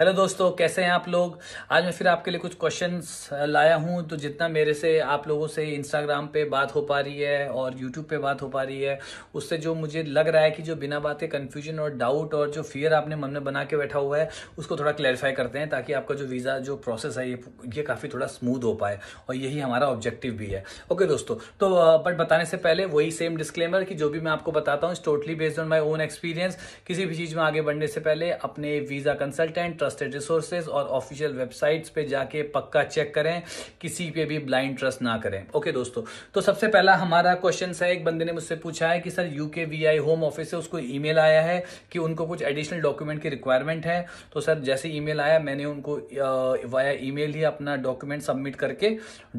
Hello दोस्तों कैसे हैं आप लोग आज मैं फिर आपके लिए कुछ क्वेश्चंस लाया हूं तो जितना मेरे से आप लोगों से इंस्टाग्राम पे बात हो पा रही है और यूट्यूब पे बात हो पा रही है उससे जो मुझे लग रहा है कि जो बिना बातें कन्फ्यूजन और डाउट और जो फियर आपने मन में बना के बैठा हुआ है उसको थोड़ा क्लैरिफाई करते हैं ताकि आपका जो वीज़ा जो प्रोसेस है ये ये काफ़ी थोड़ा स्मूथ हो पाए और यही हमारा ऑब्जेक्टिव भी है ओके दोस्तों तो बट बताने से पहले वही सेम डिस्क्लेमर कि जो भी मैं आपको बताता हूँ is totally based on my own experience किसी भी चीज़ में आगे बढ़ने से पहले अपने वीज़ा कंसल्टेंट ट्रस्टेड रिसोर्सेज और ऑफिशियल वेबसाइट्स पे जाके पक्का चेक करें किसी पे भी ब्लाइंड ट्रस्ट ना करें ओके दोस्तों तो सबसे पहला हमारा क्वेश्चन है एक बंदे ने मुझसे पूछा है कि sir UK VI home office से उसको ईमेल आया है कि उनको कुछ एडिशनल डॉक्यूमेंट की रिक्वायरमेंट है तो सर जैसे मेल आया मैंने उनको वाया ईमेल ही अपना डॉक्यूमेंट सबमिट करके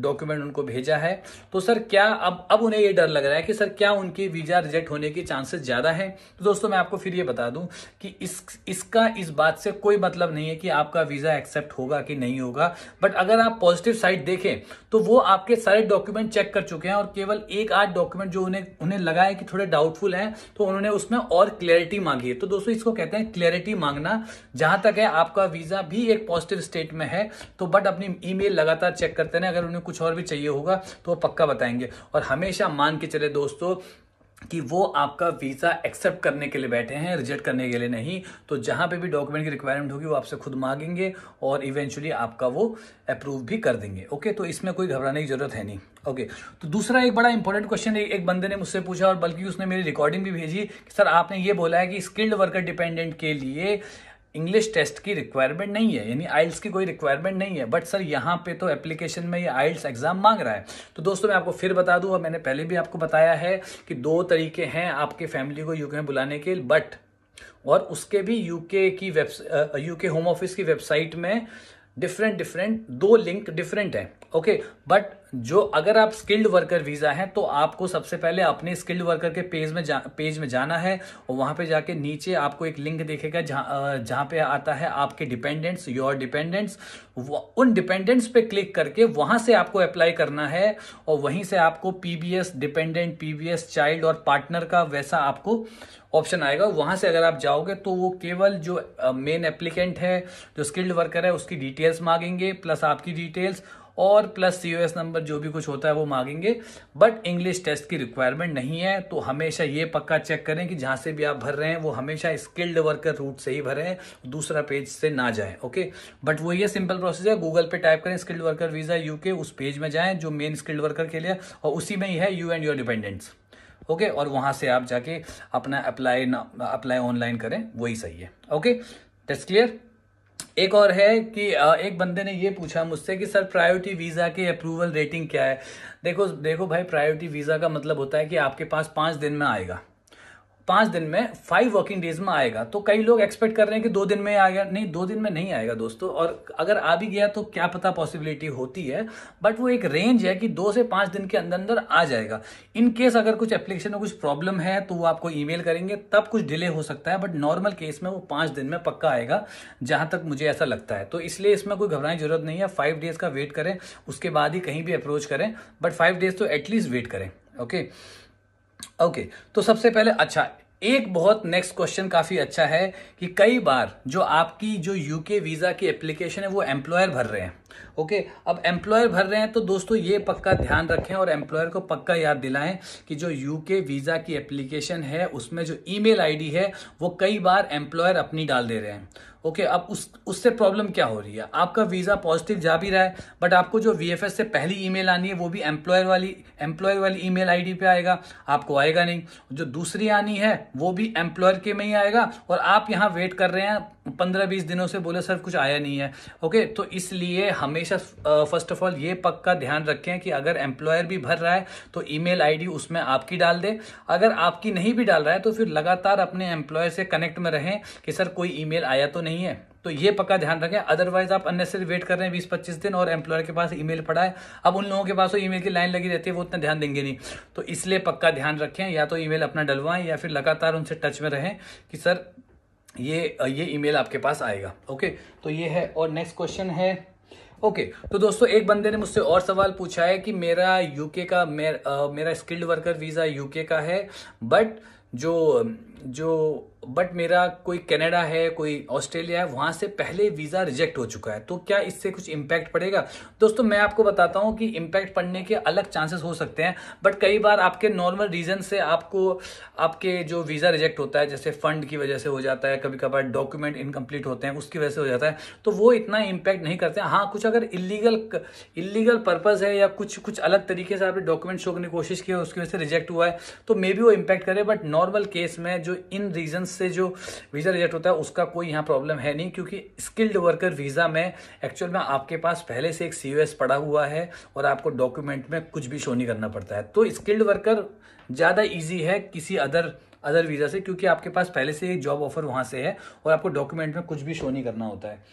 डॉक्यूमेंट उनको भेजा है तो सर क्या अब अब उन्हें ये डर लग रहा है कि सर क्या उनकी वीजा रिजेक्ट होने के चांसेस ज्यादा है तो दोस्तों मैं आपको फिर ये बता दूं कि इस इसका इस बात से कोई मतलब नहीं नहीं है कि आपका वीज़ा एक्सेप्ट होगा कि नहीं होगा बट अगर आप पॉजिटिव साइड देखें तो वो आपके सारे डॉक्यूमेंट चेक कर चुके हैं और केवल एक आठ डॉक्यूमेंट जो उन्हें उन्हें लगा है कि थोड़े डाउटफुल हैं तो उन्होंने उसमें और क्लैरिटी मांगी है तो दोस्तों इसको कहते हैं क्लैरिटी मांगना जहां तक है आपका वीज़ा भी एक पॉजिटिव स्टेट में है तो बट अपनी ईमेल लगातार चेक करते रहे अगर उन्हें कुछ और भी चाहिए होगा तो वो पक्का बताएंगे और हमेशा मान के चले दोस्तों कि वो आपका वीज़ा एक्सेप्ट करने के लिए बैठे हैं रिजेक्ट करने के लिए नहीं तो जहाँ पे भी डॉक्यूमेंट की रिक्वायरमेंट होगी वो आपसे खुद मांगेंगे और इवेंचुअली आपका वो अप्रूव भी कर देंगे ओके तो इसमें कोई घबराने की जरूरत है नहीं ओके तो दूसरा एक बड़ा इंपॉर्टेंट क्वेश्चन एक बंदे ने मुझसे पूछा और बल्कि उसने मेरी रिकॉर्डिंग भी भेजी कि सर आपने ये बोला है कि स्किल्ड वर्कर डिपेंडेंट के लिए इंग्लिश टेस्ट की रिक्वायरमेंट नहीं है यानी आइल्स की कोई रिक्वायरमेंट नहीं है बट सर यहाँ पे तो एप्लीकेशन में ये आइल्स एग्जाम मांग रहा है तो दोस्तों मैं आपको फिर बता दूँ और मैंने पहले भी आपको बताया है कि दो तरीके हैं आपके फैमिली को यूके में बुलाने के बट और उसके भी यूके की वेब यूके होम ऑफिस की वेबसाइट में डिफरेंट डिफरेंट दो लिंक डिफरेंट हैं ओके okay, बट जो अगर आप स्किल्ड वर्कर वीज़ा हैं तो आपको सबसे पहले अपने स्किल्ड वर्कर के पेज में जा पेज में जाना है और वहाँ पे जाके नीचे आपको एक लिंक देखेगा जहाँ जहां पे आता है आपके डिपेंडेंट्स योर डिपेंडेंट्स उन डिपेंडेंट्स पे क्लिक करके वहाँ से आपको अप्लाई करना है और वहीं से आपको पी डिपेंडेंट पी चाइल्ड और पार्टनर का वैसा आपको ऑप्शन आएगा वहां से अगर आप जाओगे तो वो केवल जो मेन एप्लीकेंट है जो स्किल्ड वर्कर है उसकी डिटेल्स मांगेंगे प्लस आपकी डिटेल्स और प्लस सी नंबर जो भी कुछ होता है वो मांगेंगे बट इंग्लिश टेस्ट की रिक्वायरमेंट नहीं है तो हमेशा ये पक्का चेक करें कि जहाँ से भी आप भर रहे हैं वो हमेशा स्किल्ड वर्कर रूट से ही भरें दूसरा पेज से ना जाएं ओके बट वो ये सिंपल प्रोसेस है गूगल पे टाइप करें स्किल्ड वर्कर वीज़ा यू उस पेज में जाएँ जो मेन स्किल्ड वर्कर के लिए और उसी में ही है you and your dependents okay और वहाँ से आप जाके अपना अप्लाई अप्लाई ऑनलाइन करें वही सही है ओके टेस्ट क्लियर एक और है कि एक बंदे ने ये पूछा मुझसे कि सर प्रायोरिटी वीज़ा की अप्रूवल रेटिंग क्या है देखो देखो भाई प्रायोरिटी वीज़ा का मतलब होता है कि आपके पास पाँच दिन में आएगा पांच दिन में फाइव वर्किंग डेज में आएगा तो कई लोग एक्सपेक्ट कर रहे हैं कि दो दिन में आएगा नहीं दो दिन में नहीं आएगा दोस्तों और अगर आ भी गया तो क्या पता पॉसिबिलिटी होती है बट वो एक रेंज है कि दो से पांच दिन के अंदर अंदर आ जाएगा इन केस अगर कुछ एप्लीकेशन में कुछ प्रॉब्लम है तो वो आपको ई करेंगे तब कुछ डिले हो सकता है बट नॉर्मल केस में वो पांच दिन में पक्का आएगा जहां तक मुझे ऐसा लगता है तो इसलिए इसमें कोई घबराने की जरूरत नहीं है फाइव डेज का वेट करें उसके बाद ही कहीं भी अप्रोच करें बट फाइव डेज तो एटलीस्ट वेट करें ओके okay? ओके okay, तो सबसे पहले अच्छा एक बहुत नेक्स्ट क्वेश्चन काफी अच्छा है कि कई बार जो आपकी जो यूके वीजा की एप्लीकेशन है वो एम्प्लॉयर भर रहे हैं ओके okay, अब एम्प्लॉयर भर रहे हैं तो दोस्तों ये पक्का ध्यान रखें और एम्प्लॉयर को पक्का याद दिलाएं कि जो यूके वीज़ा की एप्लीकेशन है उसमें जो ईमेल आईडी है वो कई बार एम्प्लॉयर अपनी डाल दे रहे हैं ओके okay, अब उस उससे प्रॉब्लम क्या हो रही है आपका वीज़ा पॉजिटिव जा भी रहा है बट आपको जो वी से पहली ई आनी है वो भी एम्प्लॉयर वाली एम्प्लॉयर वाली ई मेल आई आएगा आपको आएगा नहीं जो दूसरी आनी है वो भी एम्प्लॉयर के में ही आएगा और आप यहाँ वेट कर रहे हैं पंद्रह बीस दिनों से बोले सर कुछ आया नहीं है ओके तो इसलिए हमेशा फर्स्ट ऑफ ऑल ये पक्का ध्यान रखें कि अगर एम्प्लॉयर भी भर रहा है तो ईमेल आईडी उसमें आपकी डाल दे अगर आपकी नहीं भी डाल रहा है तो फिर लगातार अपने एम्प्लॉयर से कनेक्ट में रहें कि सर कोई ईमेल आया तो नहीं है तो ये पक्का ध्यान रखें अदरवाइज आप अननेसरी वेट कर रहे हैं बीस पच्चीस दिन और एम्प्लॉयर के पास ईमेल पड़ा है अब उन लोगों के पास तो ईमेल की लाइन लगी रहती है वो उतना ध्यान देंगे नहीं तो इसलिए पक्का ध्यान रखें या तो ईमेल अपना डलवाएं या फिर लगातार उनसे टच में रहें कि सर ये ये ईमेल आपके पास आएगा ओके तो ये है और नेक्स्ट क्वेश्चन है ओके okay, तो दोस्तों एक बंदे ने मुझसे और सवाल पूछा है कि मेरा यूके का मेर, आ, मेरा स्किल्ड वर्कर वीज़ा यूके का है बट जो जो बट मेरा कोई कनाडा है कोई ऑस्ट्रेलिया है वहां से पहले वीज़ा रिजेक्ट हो चुका है तो क्या इससे कुछ इम्पैक्ट पड़ेगा दोस्तों मैं आपको बताता हूँ कि इम्पैक्ट पड़ने के अलग चांसेस हो सकते हैं बट कई बार आपके नॉर्मल रीज़न से आपको आपके जो वीज़ा रिजेक्ट होता है जैसे फ़ंड की वजह से हो जाता है कभी कभार डॉक्यूमेंट इनकम्प्लीट होते हैं उसकी वजह से हो जाता है तो वो इतना इम्पैक्ट नहीं करते हाँ कुछ अगर इलीगल इलीगल पर्पज़ है या कुछ कुछ अलग तरीके से आपने डॉक्यूमेंट शो करने की कोशिश की है उसकी वजह से रिजेक्ट हुआ है तो मे बी वो इम्पैक्ट करे बट नॉर्मल केस में जो जो इन रीजन से जो वीज़ा रिजेक्ट होता है उसका कोई यहाँ प्रॉब्लम है नहीं क्योंकि स्किल्ड वर्कर वीज़ा में एक्चुअल में आपके पास पहले से एक सी पड़ा हुआ है और आपको डॉक्यूमेंट में कुछ भी शो नहीं करना पड़ता है तो स्किल्ड वर्कर ज़्यादा ईजी है किसी अदर अदर वीज़ा से क्योंकि आपके पास पहले से एक जॉब ऑफर वहां से है और आपको डॉक्यूमेंट में कुछ भी शो नहीं करना होता है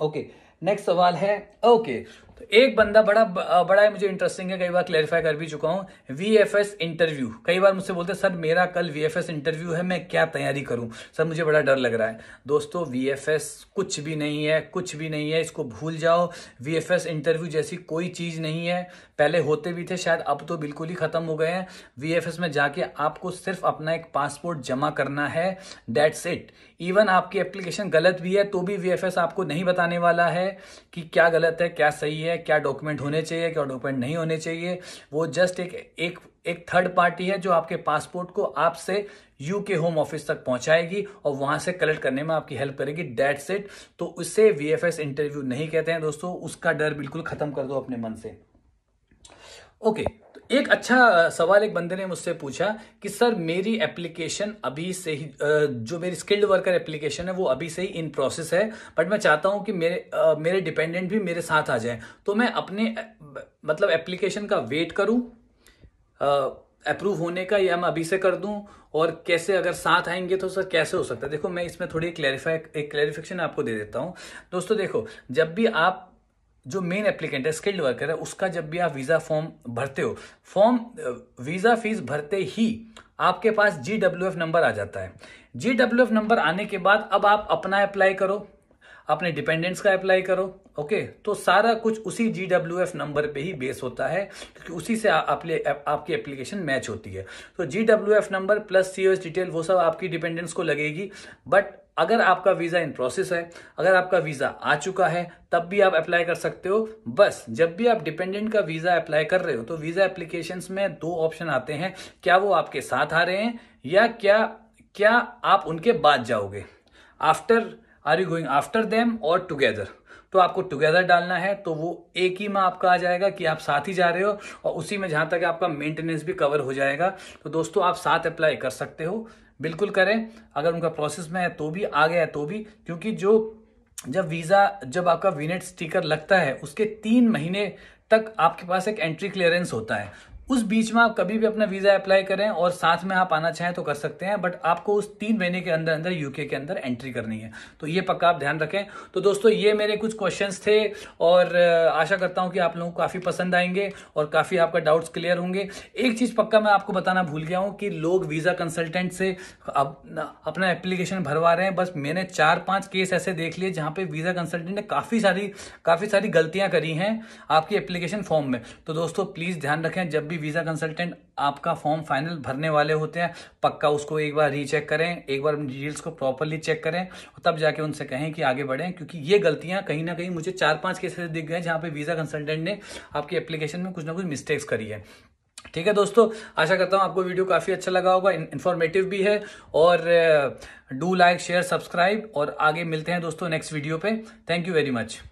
ओके okay. नेक्स्ट सवाल है ओके तो एक बंदा बड़ा बड़ा मुझे इंटरेस्टिंग है कई बार क्लैरिफाई कर भी चुका हूँ वी एफ एस इंटरव्यू कई बार मुझसे बोलते हैं सर मेरा कल वी एफ एस इंटरव्यू है मैं क्या तैयारी करूँ सर मुझे बड़ा डर लग रहा है दोस्तों वी एफ एस कुछ भी नहीं है कुछ भी नहीं है इसको भूल जाओ वी एफ एस इंटरव्यू जैसी कोई चीज़ नहीं है पहले होते भी थे शायद अब तो बिल्कुल ही ख़त्म हो गए हैं वी एफ एस में जाके आपको सिर्फ अपना एक पासपोर्ट जमा करना है डेट्स इट इवन आपकी एप्लीकेशन गलत भी है तो भी वी एफ एस आपको नहीं बताने वाला है कि क्या गलत है क्या सही है है क्या डॉक्यूमेंट होने चाहिए क्या डॉक्यूमेंट नहीं होने चाहिए वो जस्ट एक एक एक थर्ड पार्टी है जो आपके पासपोर्ट को आपसे यू के होम ऑफिस तक पहुंचाएगी और वहां से कलेक्ट करने में आपकी हेल्प करेगी डेट सेट तो उससे वीएफएस इंटरव्यू नहीं कहते हैं दोस्तों उसका डर बिल्कुल खत्म कर दो अपने मन से ओके okay. एक अच्छा सवाल एक बंदे ने मुझसे पूछा कि सर मेरी एप्लीकेशन अभी से ही जो मेरी स्किल्ड वर्कर एप्लीकेशन है वो अभी से ही इन प्रोसेस है बट मैं चाहता हूं कि मेरे मेरे डिपेंडेंट भी मेरे साथ आ जाए तो मैं अपने मतलब एप्लीकेशन का वेट करूं अप्रूव होने का या मैं अभी से कर दूं और कैसे अगर साथ आएंगे तो सर कैसे हो सकता है देखो मैं इसमें थोड़ी क्लैरिफाई एक क्लैरिफिकेशन आपको दे देता हूं दोस्तों देखो जब भी आप जो मेन एप्लीकेंट है स्किल्ड वर्कर है उसका जब भी आप वीज़ा फॉर्म भरते हो फॉर्म वीज़ा फीस भरते ही आपके पास जी डब्ल्यू एफ नंबर आ जाता है जी डब्ल्यू एफ नंबर आने के बाद अब आप अपना अप्लाई करो अपने डिपेंडेंट्स का अप्लाई करो ओके तो सारा कुछ उसी जी डब्ल्यू एफ नंबर पे ही बेस होता है क्योंकि उसी से आप आपकी एप्लीकेशन मैच होती है तो G W F number plus C O S detail वो सब आपकी डिपेंडेंट्स को लगेगी बट अगर आपका वीज़ा इन प्रोसेस है अगर आपका वीज़ा आ चुका है तब भी आप अप्लाई कर सकते हो बस जब भी आप डिपेंडेंट का वीज़ा अप्लाई कर रहे हो तो वीज़ा एप्लीकेशन में दो ऑप्शन आते हैं क्या वो आपके साथ आ रहे हैं या क्या क्या आप उनके बाद जाओगे after are you going after them और टुगेदर तो आपको टुगेदर डालना है तो वो एक ही में आपका आ जाएगा कि आप साथ ही जा रहे हो और उसी में जहां तक आपका मेंटेनेंस भी कवर हो जाएगा तो दोस्तों आप साथ अप्लाई कर सकते हो बिल्कुल करें अगर उनका प्रोसेस में है तो भी आ गया है तो भी क्योंकि जो जब वीज़ा जब आपका विनेट स्टिकर लगता है उसके तीन महीने तक आपके पास एक एंट्री क्लियरेंस होता है उस बीच में आप कभी भी अपना वीजा अप्लाई करें और साथ में आप आना चाहें तो कर सकते हैं बट आपको उस तीन महीने के अंदर अंदर यूके के अंदर एंट्री करनी है तो ये पक्का आप ध्यान रखें तो दोस्तों ये मेरे कुछ क्वेश्चन थे और आशा करता हूँ कि आप लोगों को काफ़ी पसंद आएंगे और काफ़ी आपका डाउट्स क्लियर होंगे एक चीज़ पक्का मैं आपको बताना भूल गया हूँ कि लोग वीज़ा कंसल्टेंट से अपना एप्लीकेशन भरवा रहे हैं बस मैंने चार पांच केस ऐसे देख लिए जहाँ पे वीज़ा कंसल्टेंट ने काफ़ी सारी काफ़ी सारी गलतियाँ करी हैं आपकी एप्लीकेशन फॉर्म में तो दोस्तों प्लीज़ ध्यान रखें जब भी वीज़ा कंसल्टेंट आपका फॉर्म फाइनल भरने वाले होते हैं पक्का उसको एक बार रीचेक करें एक बार डिटेल्स को प्रॉपरली चेक करें और तब जाके उनसे कहें कि आगे बढ़ें क्योंकि ये गलतियां कहीं ना कहीं मुझे चार पांच केसेस दिख गए जहां पे वीज़ा कंसल्टेंट ने आपकी एप्लीकेशन में कुछ ना कुछ मिस्टेक्स करी है ठीक है दोस्तों आशा करता हूँ आपको वीडियो काफ़ी अच्छा लगा होगा इन्फॉर्मेटिव भी है और डू लाइक शेयर सब्सक्राइब और आगे मिलते हैं दोस्तों नेक्स्ट वीडियो पे थैंक यू वेरी मच